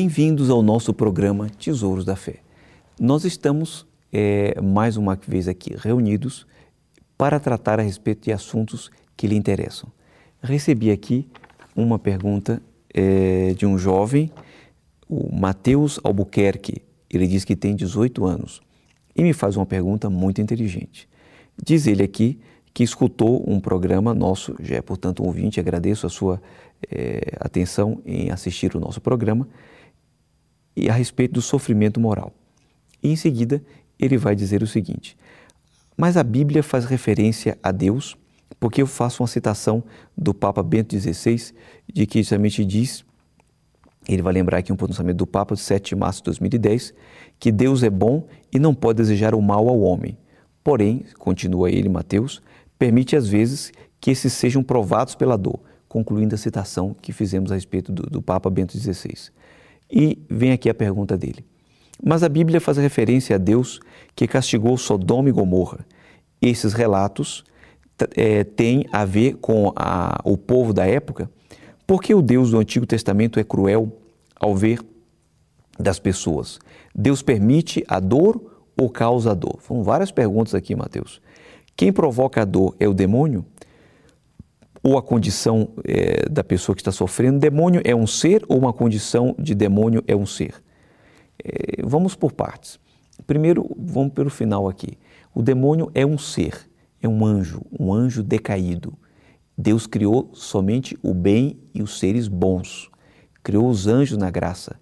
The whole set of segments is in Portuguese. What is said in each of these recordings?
Bem-vindos ao nosso programa Tesouros da Fé. Nós estamos é, mais uma vez aqui reunidos para tratar a respeito de assuntos que lhe interessam. Recebi aqui uma pergunta é, de um jovem, o Matheus Albuquerque. Ele diz que tem 18 anos e me faz uma pergunta muito inteligente. Diz ele aqui que escutou um programa nosso, já é portanto um ouvinte, agradeço a sua é, atenção em assistir o nosso programa e a respeito do sofrimento moral. E em seguida, ele vai dizer o seguinte: Mas a Bíblia faz referência a Deus, porque eu faço uma citação do Papa Bento XVI, de que justamente diz, ele vai lembrar aqui um pronunciamento do Papa de 7 de março de 2010, que Deus é bom e não pode desejar o mal ao homem. Porém, continua ele, Mateus, permite às vezes que esses sejam provados pela dor, concluindo a citação que fizemos a respeito do, do Papa Bento XVI. E vem aqui a pergunta dele. Mas a Bíblia faz referência a Deus que castigou Sodoma e Gomorra. Esses relatos é, têm a ver com a, o povo da época. Por que o Deus do Antigo Testamento é cruel ao ver das pessoas? Deus permite a dor ou causa a dor? Foram várias perguntas aqui, Mateus. Quem provoca a dor é o demônio? ou a condição é, da pessoa que está sofrendo. Demônio é um ser ou uma condição de demônio é um ser? É, vamos por partes. Primeiro, vamos pelo final aqui. O demônio é um ser, é um anjo, um anjo decaído. Deus criou somente o bem e os seres bons. Criou os anjos na graça.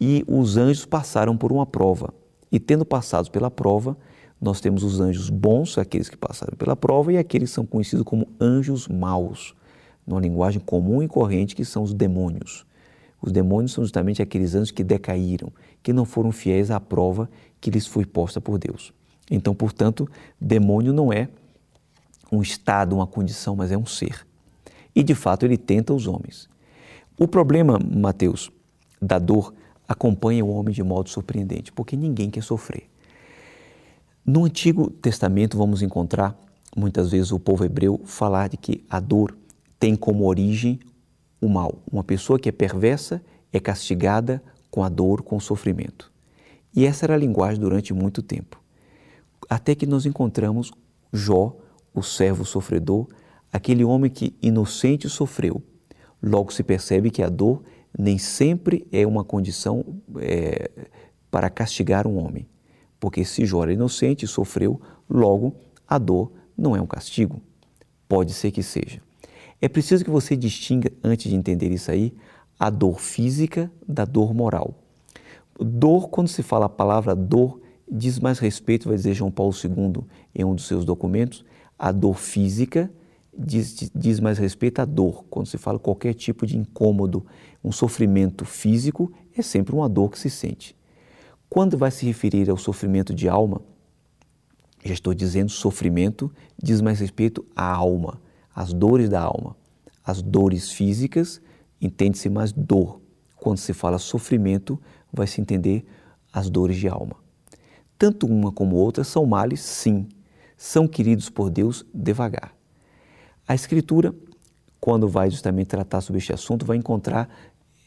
E os anjos passaram por uma prova. E tendo passado pela prova, nós temos os anjos bons, aqueles que passaram pela prova, e aqueles que são conhecidos como anjos maus, numa linguagem comum e corrente, que são os demônios. Os demônios são justamente aqueles anjos que decaíram, que não foram fiéis à prova que lhes foi posta por Deus. Então, portanto, demônio não é um estado, uma condição, mas é um ser. E de fato ele tenta os homens. O problema, Mateus, da dor acompanha o homem de modo surpreendente, porque ninguém quer sofrer. No Antigo Testamento vamos encontrar muitas vezes o povo hebreu falar de que a dor tem como origem o mal. Uma pessoa que é perversa é castigada com a dor, com o sofrimento. E essa era a linguagem durante muito tempo. Até que nós encontramos Jó, o servo sofredor, aquele homem que inocente sofreu. Logo se percebe que a dor nem sempre é uma condição é, para castigar um homem porque se Jó era inocente e sofreu, logo a dor não é um castigo. Pode ser que seja. É preciso que você distinga, antes de entender isso aí, a dor física da dor moral. Dor, quando se fala a palavra dor, diz mais respeito, vai dizer João Paulo II em um dos seus documentos, a dor física diz, diz mais respeito à dor. Quando se fala qualquer tipo de incômodo, um sofrimento físico, é sempre uma dor que se sente. Quando vai se referir ao sofrimento de alma, já estou dizendo sofrimento, diz mais respeito à alma, às dores da alma. As dores físicas, entende-se mais dor. Quando se fala sofrimento, vai se entender as dores de alma. Tanto uma como outra são males, sim, são queridos por Deus devagar. A Escritura, quando vai justamente tratar sobre este assunto, vai encontrar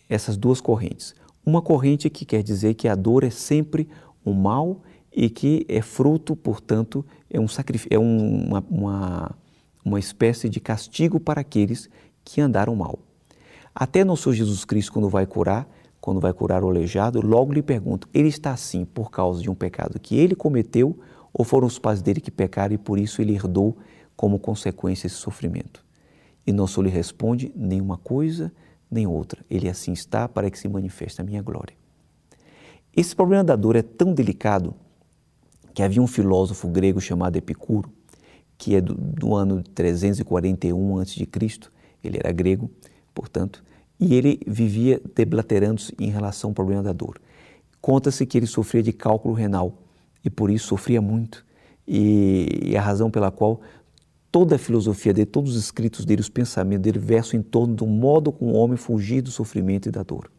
essas duas correntes. Uma corrente que quer dizer que a dor é sempre um mal e que é fruto, portanto, é, um é uma, uma, uma espécie de castigo para aqueles que andaram mal. Até nosso Jesus Cristo, quando vai curar, quando vai curar o aleijado, logo lhe pergunta: ele está assim por causa de um pecado que ele cometeu ou foram os pais dele que pecaram e por isso ele herdou como consequência esse sofrimento? E nosso lhe responde: nenhuma coisa, nem outra. Ele assim está para que se manifeste a minha glória. Esse problema da dor é tão delicado que havia um filósofo grego chamado Epicuro, que é do, do ano 341 a.C., ele era grego, portanto, e ele vivia deblaterando-se em relação ao problema da dor. Conta-se que ele sofria de cálculo renal e por isso sofria muito. E, e a razão pela qual toda a filosofia dele, todos os escritos dele, os pensamentos dele versam em torno do modo como o homem fugir do sofrimento e da dor.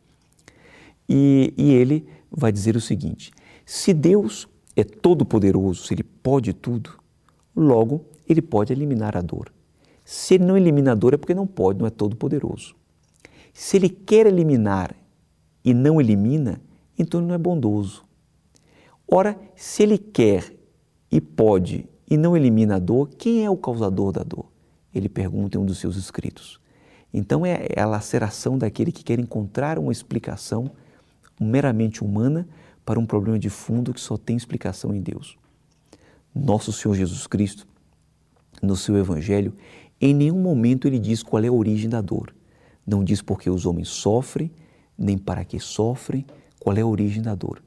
E, e ele vai dizer o seguinte: se Deus é todo-poderoso, se ele pode tudo, logo ele pode eliminar a dor. Se ele não elimina a dor é porque não pode, não é todo-poderoso. Se ele quer eliminar e não elimina, então ele não é bondoso. Ora, se ele quer e pode e não elimina a dor, quem é o causador da dor? Ele pergunta em um dos seus escritos. Então é, é a laceração daquele que quer encontrar uma explicação meramente humana para um problema de fundo que só tem explicação em Deus. Nosso Senhor Jesus Cristo, no seu Evangelho, em nenhum momento ele diz qual é a origem da dor. Não diz porque os homens sofrem, nem para que sofrem, qual é a origem da dor.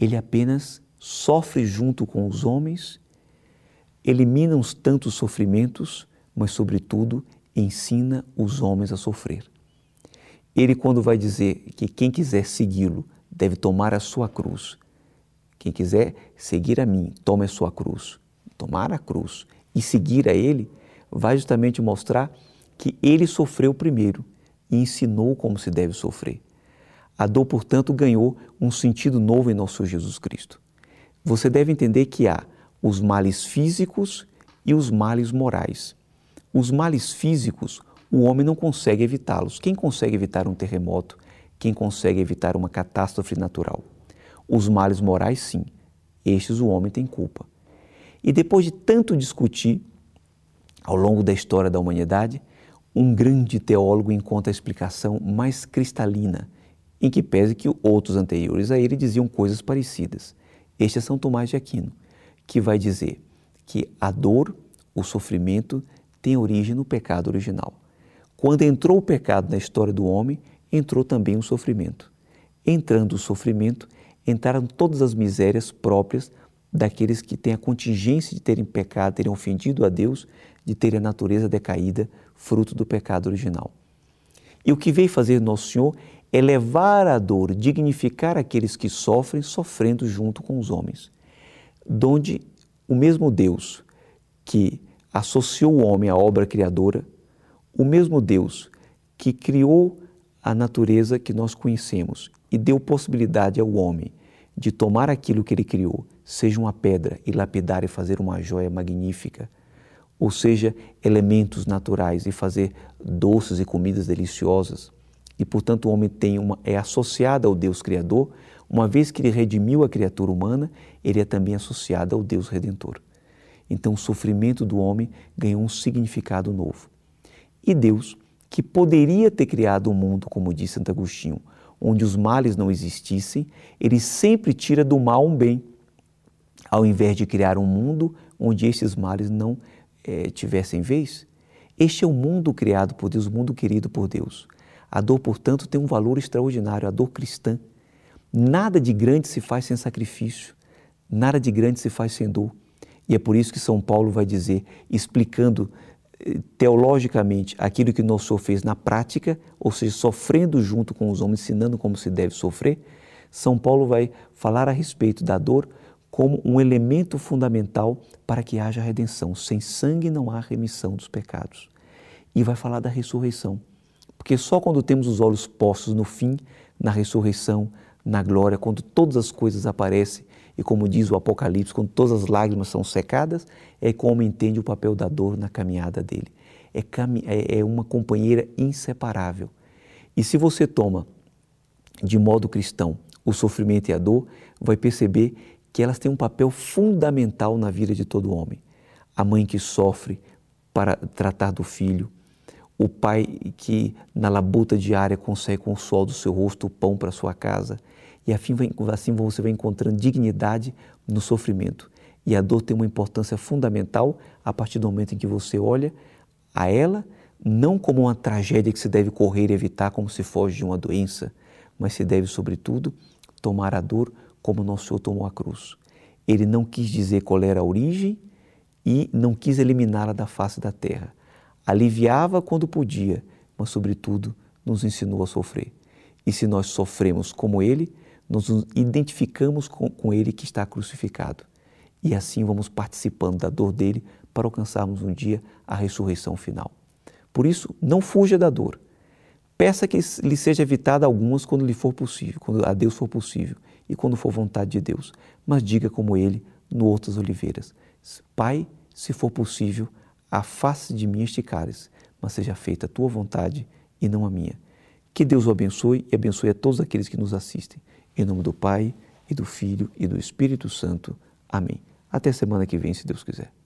Ele apenas sofre junto com os homens elimina os tantos sofrimentos, mas, sobretudo, ensina os homens a sofrer. Ele, quando vai dizer que quem quiser segui-lo deve tomar a sua cruz, quem quiser seguir a mim, tome a sua cruz. Tomar a cruz e seguir a Ele vai justamente mostrar que Ele sofreu primeiro e ensinou como se deve sofrer. A dor, portanto, ganhou um sentido novo em nosso Jesus Cristo. Você deve entender que há os males físicos e os males morais. Os males físicos, o homem não consegue evitá-los. Quem consegue evitar um terremoto? Quem consegue evitar uma catástrofe natural? Os males morais, sim. Estes o homem tem culpa. E depois de tanto discutir ao longo da história da humanidade, um grande teólogo encontra a explicação mais cristalina, em que pese que outros anteriores a ele diziam coisas parecidas. Este é São Tomás de Aquino que vai dizer que a dor, o sofrimento, tem origem no pecado original. Quando entrou o pecado na história do homem, entrou também o sofrimento. Entrando o sofrimento, entraram todas as misérias próprias daqueles que têm a contingência de terem pecado, terem ofendido a Deus, de terem a natureza decaída, fruto do pecado original. E o que veio fazer Nosso Senhor é levar a dor, dignificar aqueles que sofrem, sofrendo junto com os homens donde o mesmo Deus que associou o homem à obra criadora, o mesmo Deus que criou a natureza que nós conhecemos e deu possibilidade ao homem de tomar aquilo que ele criou, seja uma pedra, e lapidar e fazer uma joia magnífica, ou seja, elementos naturais e fazer doces e comidas deliciosas. E portanto o homem tem uma é associado ao Deus criador, uma vez que ele redimiu a criatura humana, ele é também associado ao Deus redentor. Então, o sofrimento do homem ganhou um significado novo. E Deus, que poderia ter criado um mundo, como diz Santo Agostinho, onde os males não existissem, ele sempre tira do mal um bem, ao invés de criar um mundo onde esses males não é, tivessem vez. Este é o mundo criado por Deus, o mundo querido por Deus. A dor, portanto, tem um valor extraordinário, a dor cristã Nada de grande se faz sem sacrifício, nada de grande se faz sem dor. E é por isso que São Paulo vai dizer, explicando eh, teologicamente aquilo que nosso Senhor fez na prática, ou seja, sofrendo junto com os homens, ensinando como se deve sofrer, São Paulo vai falar a respeito da dor como um elemento fundamental para que haja redenção. Sem sangue não há remissão dos pecados. E vai falar da ressurreição, porque só quando temos os olhos postos no fim, na ressurreição, na glória, quando todas as coisas aparecem e, como diz o Apocalipse, quando todas as lágrimas são secadas, é como entende o papel da dor na caminhada dele. É, cami é, é uma companheira inseparável. E se você toma de modo cristão o sofrimento e a dor, vai perceber que elas têm um papel fundamental na vida de todo homem. A mãe que sofre para tratar do filho, o pai que na labuta diária consegue com o sol do seu rosto o pão para sua casa. E assim, assim você vai encontrando dignidade no sofrimento. E a dor tem uma importância fundamental a partir do momento em que você olha a ela não como uma tragédia que se deve correr e evitar como se foge de uma doença, mas se deve, sobretudo, tomar a dor como Nosso Senhor tomou a cruz. Ele não quis dizer qual era a origem e não quis eliminá-la da face da terra aliviava quando podia, mas, sobretudo, nos ensinou a sofrer. E se nós sofremos como Ele, nós nos identificamos com, com Ele que está crucificado. E assim vamos participando da dor dele para alcançarmos um dia a ressurreição final. Por isso, não fuja da dor. Peça que lhe seja evitada algumas quando lhe for possível, quando a Deus for possível e quando for vontade de Deus. Mas diga como ele no Outras Oliveiras: Pai, se for possível, Afaste de mim esticares, mas seja feita a tua vontade e não a minha. Que Deus o abençoe e abençoe a todos aqueles que nos assistem. Em nome do Pai, e do Filho, e do Espírito Santo. Amém. Até semana que vem, se Deus quiser.